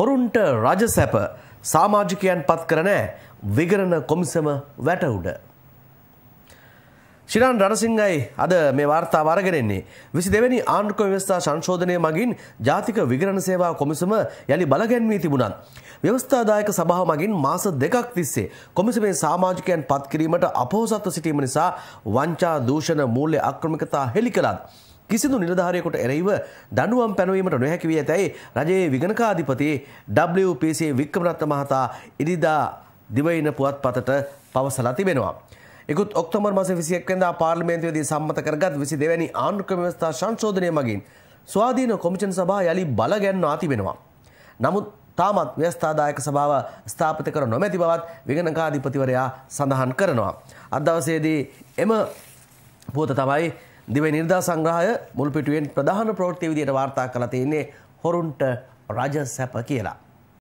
හොරුන්ට රජ සැප සාමාජිකයන් පත් කරනෑ විගරණ කොමිසම වැටහුඩ. ශිරාන් රණසිංහයි අද මේ වාර්තා වාරගෙනෙන්නේ. විසි දෙවැනි ආණ්ඩුක ව්‍යවස්ථා සංශෝධනය මගින් ජාතික විගරණ සේවා කොමිසම යළි බලගැන්වී තිබුණත්. ව්‍යවස්ථාදායක සභාව මගින් මාස දෙකක් තිස්සේ කොමිසමේ සාමාජිකයන් පත්කිරීමට අපෝසත්ව සිටීම නිසා වංචා දූෂණ මූල්‍ය අක්‍රමිකතා හෙළි කළත්. කිසිදු නිලධාරයකුට එරයිව දඩුවම් පැනවීමට නොහැකිවිය ඇතැයි රජයේ විගණකාධිපති WPC වික්කමරත්ත මහතා ඉරිදා දිවයින පුවත් පතට පවසලා තිබෙනවා. එකුත් ඔක්තෝමර් මස විසියක්වෙන්දා පාර්ලිමේන්තුවේදී සම්මත කරගත් විසි දෙවැනි ආණ්ඩුක ව්‍යවස්ථා සංශෝධනය මගින් ස්වාධීන කොමිෂන් සභා යළි බල ගැන්වා තිබෙනවා. නමුත් තාමත් ව්‍යස්ථාදායක සභාව ස්ථාපිත කර නොමැති බවත් විගණකාධිපතිවරයා සඳහන් කරනවා. අදවසේදී එම පූත තමයි දිවයි නිර්දා සංග්‍රහය මුල්පිටුවෙන් ප්‍රධාන ප්‍රවෘත්ති විදියට වාර්තා කළ තියෙන්නේ හොරුන්ට රජ සැප කියලා.